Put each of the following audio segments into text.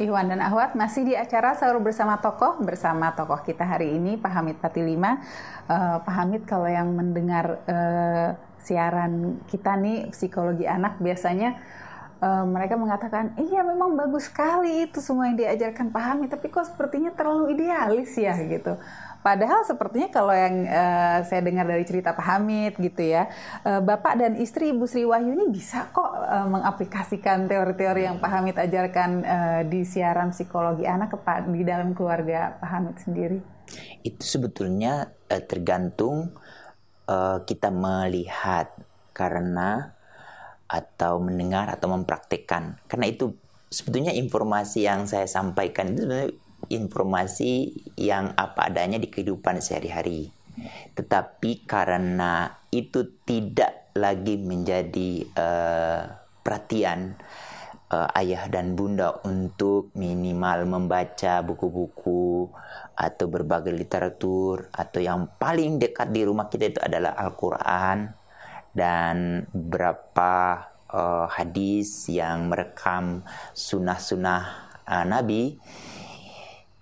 Ikhwan dan Ahwat masih di acara sahur bersama tokoh bersama tokoh kita hari ini Pak Hamid Patilima. Uh, eh, Pak Hamid kalau yang mendengar uh, siaran kita nih psikologi anak biasanya uh, mereka mengatakan iya memang bagus sekali itu semua yang diajarkan pahami tapi kok sepertinya terlalu idealis ya gitu Padahal sepertinya kalau yang uh, saya dengar dari cerita Pak Hamid gitu ya, uh, Bapak dan istri Ibu Sri Wahyu ini bisa kok uh, mengaplikasikan teori-teori yang Pak Hamid ajarkan uh, di siaran psikologi anak ke di dalam keluarga Pak Hamid sendiri. Itu sebetulnya uh, tergantung uh, kita melihat karena atau mendengar atau mempraktikkan karena itu sebetulnya informasi yang saya sampaikan itu sebenarnya informasi yang apa adanya di kehidupan sehari-hari tetapi karena itu tidak lagi menjadi uh, perhatian uh, ayah dan bunda untuk minimal membaca buku-buku atau berbagai literatur atau yang paling dekat di rumah kita itu adalah Al-Qur'an dan berapa uh, hadis yang merekam sunnah-sunnah uh, Nabi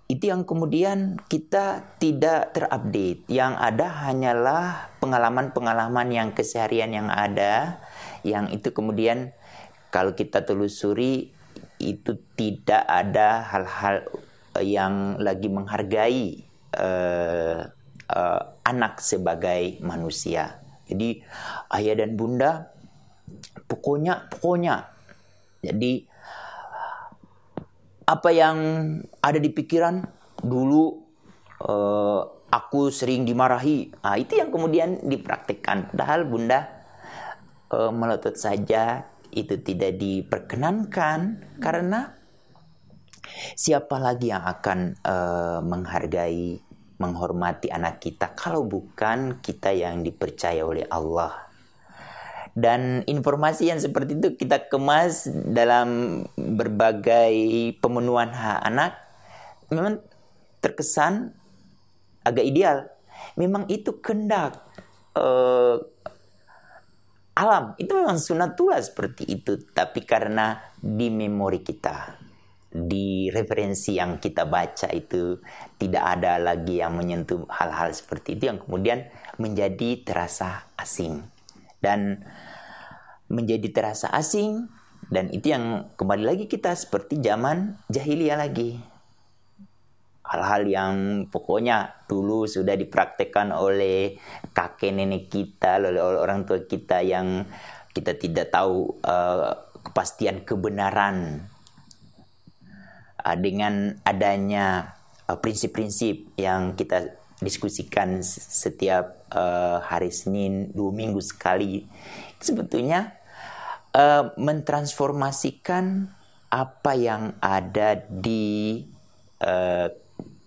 itu yang kemudian kita tidak terupdate. Yang ada hanyalah pengalaman-pengalaman yang keseharian yang ada, yang itu kemudian kalau kita telusuri itu tidak ada hal-hal eh, yang lagi menghargai uh, uh, anak sebagai manusia. Jadi ayah dan bunda pokoknya pokoknya. Jadi apa yang ada di pikiran dulu eh, aku sering dimarahi. Nah, itu yang kemudian dipraktikkan. Padahal bunda eh, melotot saja itu tidak diperkenankan karena siapa lagi yang akan uh, menghargai menghormati anak kita kalau bukan kita yang dipercaya oleh Allah dan informasi yang seperti itu kita kemas dalam berbagai pemenuhan hak anak memang terkesan agak ideal memang itu kendak uh, eh, alam itu memang sunatullah seperti itu tapi karena di memori kita di referensi yang kita baca itu tidak ada lagi yang menyentuh hal-hal seperti itu yang kemudian menjadi terasa asing dan menjadi terasa asing dan itu yang kembali lagi kita seperti zaman jahiliyah lagi hal-hal yang pokoknya dulu sudah dipraktekkan oleh kakek nenek kita oleh orang tua kita yang kita tidak tahu uh, kepastian kebenaran Uh, dengan adanya uh, prinsip-prinsip yang kita diskusikan setiap uh, hari Senin dua minggu sekali sebetulnya mentransformasikan apa yang ada di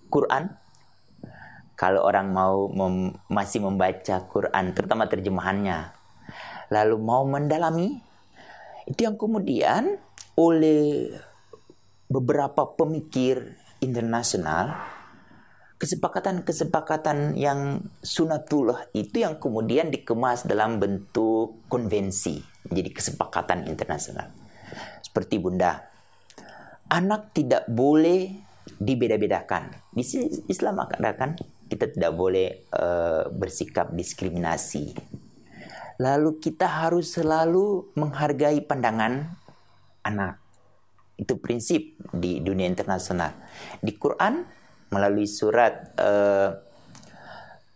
Quran kalau orang mau mem masih membaca Quran terutama terjemahannya lalu mau mendalami itu yang kemudian oleh beberapa pemikir internasional kesepakatan-kesepakatan yang sunatullah itu yang kemudian dikemas dalam bentuk konvensi jadi kesepakatan internasional seperti bunda anak tidak boleh dibeda-bedakan di sini Islam akan kita tidak boleh uh, bersikap diskriminasi lalu kita harus selalu menghargai pandangan anak itu prinsip di dunia internasional. Di Quran melalui surat uh,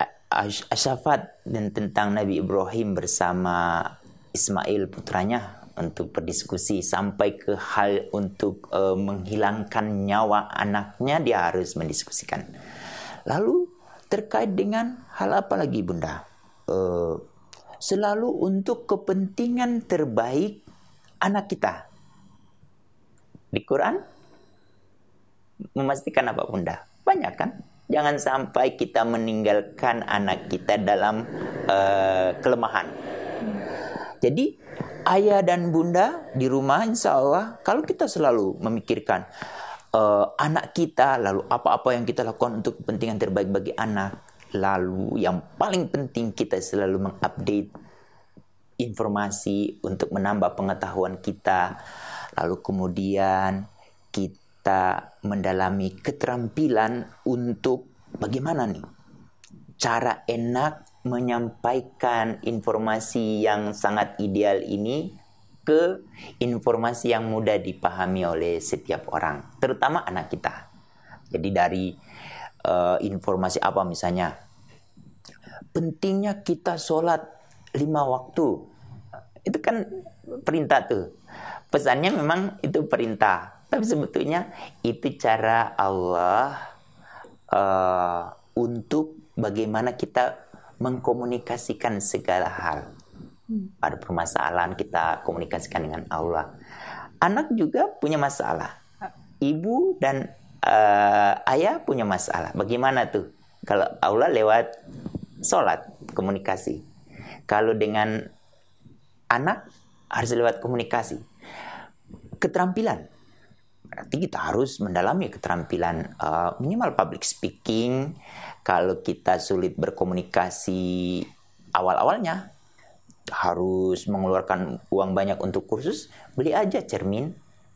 eh, Asyafat dan tentang Nabi Ibrahim bersama Ismail putranya untuk berdiskusi sampai ke hal untuk uh, menghilangkan nyawa anaknya dia harus mendiskusikan. Lalu terkait dengan hal apa lagi Bunda? Uh, selalu untuk kepentingan terbaik anak kita di Quran memastikan apa Bunda? Banyak kan? Jangan sampai kita meninggalkan anak kita dalam uh, kelemahan. Jadi ayah dan bunda di rumah insya Allah kalau kita selalu memikirkan uh, anak kita lalu apa-apa yang kita lakukan untuk kepentingan terbaik bagi anak lalu yang paling penting kita selalu mengupdate informasi untuk menambah pengetahuan kita Lalu kemudian kita mendalami keterampilan untuk bagaimana nih cara enak menyampaikan informasi yang sangat ideal ini ke informasi yang mudah dipahami oleh setiap orang, terutama anak kita. Jadi dari uh, informasi apa misalnya pentingnya kita sholat lima waktu itu kan perintah tuh Pesannya memang itu perintah, tapi sebetulnya itu cara Allah uh, untuk bagaimana kita mengkomunikasikan segala hal. Pada hmm. permasalahan kita komunikasikan dengan Allah. Anak juga punya masalah. Ah. Ibu dan uh, ayah punya masalah. Bagaimana tuh? Kalau Allah lewat sholat komunikasi. Kalau dengan anak harus lewat komunikasi. Keterampilan, berarti kita harus mendalami keterampilan uh, minimal public speaking. Kalau kita sulit berkomunikasi awal-awalnya, harus mengeluarkan uang banyak untuk kursus, beli aja cermin.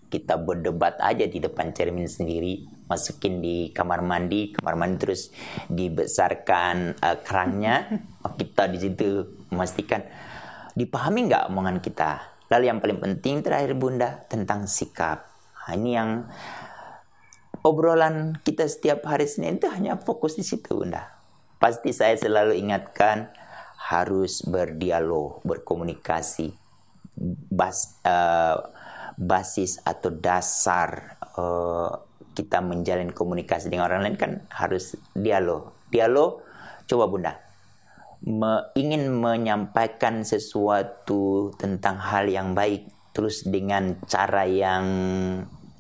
Kita berdebat aja di depan cermin sendiri, masukin di kamar mandi, kamar mandi terus dibesarkan uh, kerangnya, kita di situ memastikan Dipahami nggak omongan kita? Lalu yang paling penting terakhir Bunda tentang sikap. Nah, ini yang obrolan kita setiap hari Senin itu hanya fokus di situ Bunda. Pasti saya selalu ingatkan harus berdialog, berkomunikasi. Bas, uh, basis atau dasar uh, kita menjalin komunikasi dengan orang lain kan harus dialog. Dialog coba Bunda me ingin menyampaikan sesuatu tentang hal yang baik terus dengan cara yang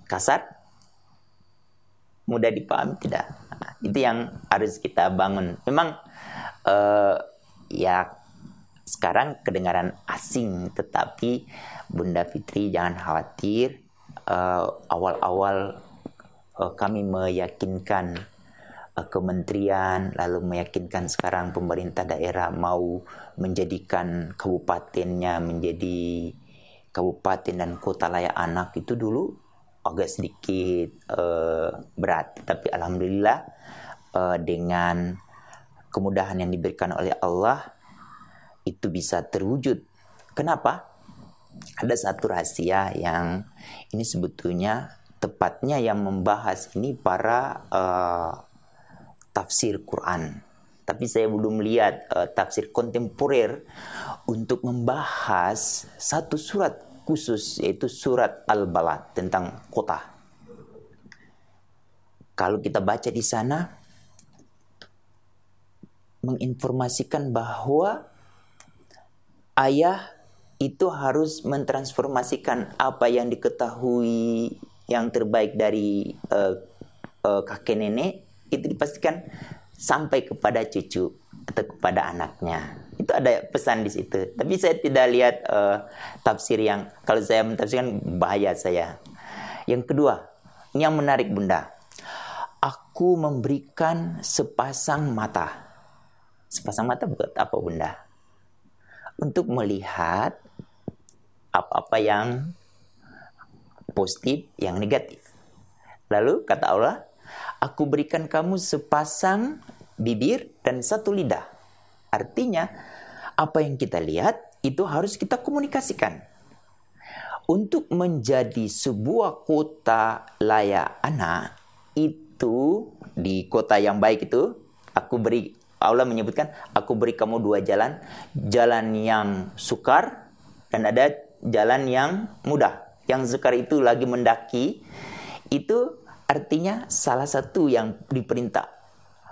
kasar mudah dipahami tidak nah, itu yang harus kita bangun memang uh, ya sekarang kedengaran asing tetapi Bunda Fitri jangan khawatir eh, awal-awal uh, uh, kami meyakinkan Eh, kementerian lalu meyakinkan sekarang pemerintah daerah mau menjadikan kabupatennya menjadi kabupaten dan kota layak anak itu dulu agak sedikit uh, berat tapi alhamdulillah uh, dengan kemudahan yang diberikan oleh Allah itu bisa terwujud kenapa ada satu rahasia yang ini sebetulnya tepatnya yang membahas ini para uh, tafsir Quran. Tapi saya belum lihat uh, tafsir kontemporer untuk membahas satu surat khusus yaitu surat Al-Balad tentang kota. Kalau kita baca di sana menginformasikan bahwa ayah itu harus mentransformasikan apa yang diketahui yang terbaik dari uh, uh, kakek nenek itu dipastikan sampai kepada cucu atau kepada anaknya. Itu ada pesan di situ. Tapi saya tidak lihat uh, tafsir yang kalau saya mentafsirkan bahaya saya. Yang kedua, ini yang menarik Bunda. Aku memberikan sepasang mata. Sepasang mata buat apa Bunda? Untuk melihat apa-apa yang positif, yang negatif. Lalu kata Allah, Aku berikan kamu sepasang bibir dan satu lidah. Artinya, apa yang kita lihat itu harus kita komunikasikan. Untuk menjadi sebuah kota layak anak, itu di kota yang baik itu, aku beri, Allah menyebutkan, aku beri kamu dua jalan, jalan yang sukar dan ada jalan yang mudah. Yang sukar itu lagi mendaki, itu Artinya salah satu yang diperintah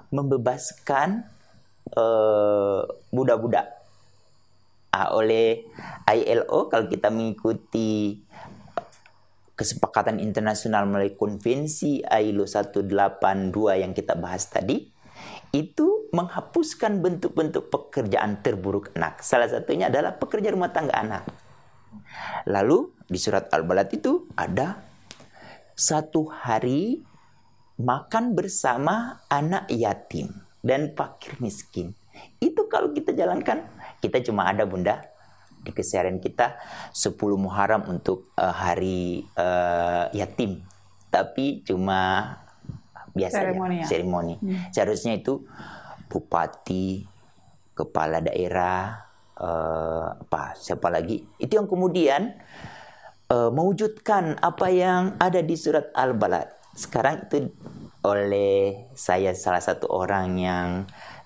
membebaskan eh, budak-budak uh, oleh ILO kalau kita mengikuti kesepakatan internasional melalui konvensi ILO 182 yang kita bahas tadi itu menghapuskan bentuk-bentuk pekerjaan terburuk anak. Salah satunya adalah pekerja rumah tangga anak. Lalu di surat Al-Balad itu ada satu hari makan bersama anak yatim dan fakir miskin. Itu kalau kita jalankan, kita cuma ada bunda di keseharian kita 10 Muharram untuk uh, hari uh, yatim. Tapi cuma biasa ya? seremoni. Hmm. Seharusnya itu bupati, kepala daerah, uh, apa siapa lagi? Itu yang kemudian uh, mewujudkan apa yang ada di surat Al-Balad. Sekarang itu oleh saya salah satu orang yang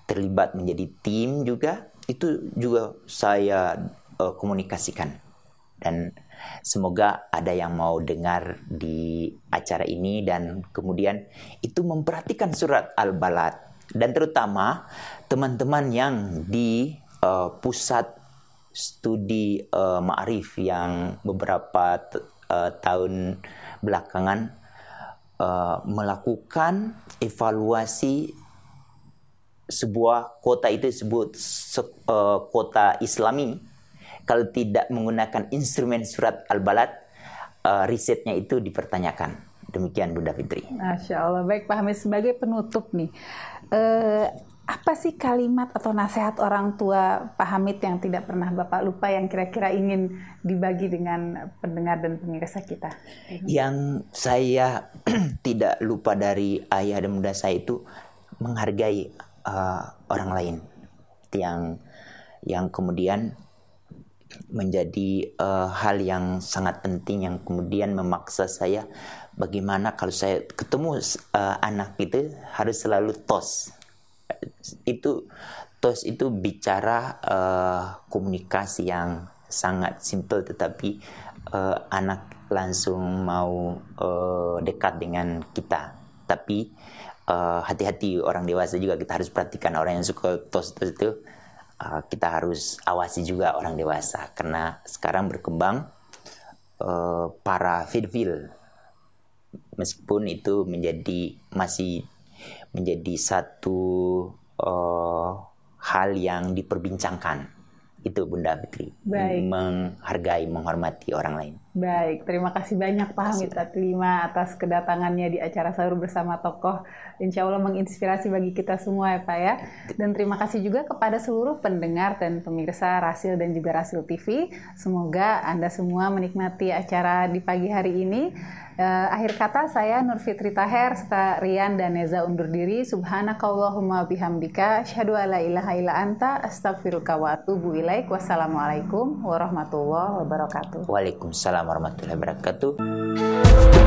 terlibat menjadi tim juga itu juga saya uh, komunikasikan dan semoga ada yang mau dengar di acara ini dan kemudian itu memperhatikan surat Al-Balad dan terutama teman-teman yang di uh, pusat studi uh, ma'rif yang beberapa uh, tahun belakangan uh, melakukan evaluasi sebuah kota itu disebut se- uh, kota islami kalau tidak menggunakan instrumen surat al-balad uh, risetnya itu dipertanyakan demikian Bunda Fitri. Masya Allah baik Pak Hamid sebagai penutup nih uh, apa sih kalimat atau nasihat orang tua Pak Hamid yang tidak pernah Bapak lupa yang kira-kira ingin dibagi dengan pendengar dan pemirsa kita? Yang saya tidak lupa dari ayah dan muda saya itu menghargai uh, orang lain yang yang kemudian menjadi uh, hal yang sangat penting yang kemudian memaksa saya bagaimana kalau saya ketemu uh, anak itu harus selalu tos itu tos itu bicara uh, komunikasi yang sangat simpel tetapi uh, anak langsung mau uh, dekat dengan kita tapi hati hati-hati orang dewasa juga kita harus perhatikan orang yang suka tos tos itu uh, kita harus awasi juga orang dewasa karena sekarang berkembang uh, para vidvil meskipun itu menjadi masih menjadi satu uh, hal yang diperbincangkan itu Bunda Fitri Baik. menghargai menghormati orang lain. Baik, terima kasih banyak Pak Hamid Atlima atas kedatangannya di acara sahur bersama tokoh. Insya Allah menginspirasi bagi kita semua ya Pak ya. Dan terima kasih juga kepada seluruh pendengar dan pemirsa Rasil dan juga Rasil TV. Semoga Anda semua menikmati acara di pagi hari ini. Uh, akhir kata saya Nur Fitri Taher serta Rian dan Neza undur diri. Subhanakallahumma bihamdika Syahadu ala ilaha ila anta Astagfirullah wa atubu ilaik. Wassalamualaikum warahmatullahi wabarakatuh. Waalaikumsalam warahmatullahi wabarakatuh.